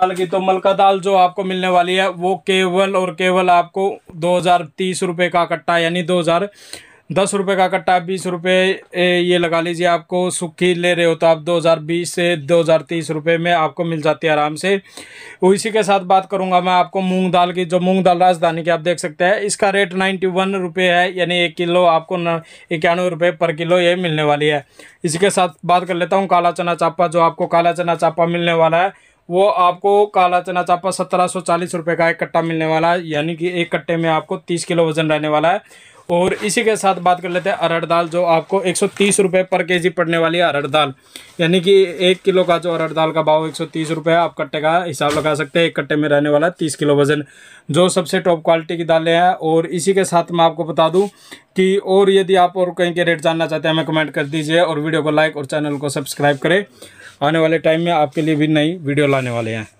दाल की तो मलका दाल जो आपको मिलने वाली है वो केवल और केवल आपको दो हज़ार तीस रुपये का कट्टा यानी दो हज़ार दस रुपये का कट्टा बीस रुपये ये लगा लीजिए आपको सूखी ले रहे हो तो आप दो हज़ार बीस से दो हज़ार तीस रुपये में आपको मिल जाती है आराम से इसी के साथ बात करूंगा मैं आपको मूंग दाल की जो मूंग दाल राजधानी की आप देख सकते हैं इसका रेट नाइन्टी वन रुपये है यानी एक किलो आपको इक्यानवे रुपये पर किलो ये मिलने वाली है इसी के साथ बात कर लेता हूँ काला चना चापा जो आपको काला चना चापा मिलने वाला है वो आपको काला चना चापा सत्रह सौ चालीस रुपये का एक कट्टा मिलने वाला है यानी कि एक कट्टे में आपको तीस किलो वजन रहने वाला है और इसी के साथ बात कर लेते हैं अरहर दाल जो आपको एक सौ पर के जी पड़ने वाली है अरहर दाल यानी कि एक किलो का जो अरहर दाल का भाव एक सौ है आप कट्टे का हिसाब लगा सकते हैं एक कट्टे में रहने वाला तीस किलो वजन जो सबसे टॉप क्वालिटी की दालें हैं और इसी के साथ मैं आपको बता दूँ कि और यदि आप और कहीं के रेट जानना चाहते हैं हमें कमेंट कर दीजिए और वीडियो को लाइक और चैनल को सब्सक्राइब करें आने वाले टाइम में आपके लिए भी नई वीडियो लाने वाले हैं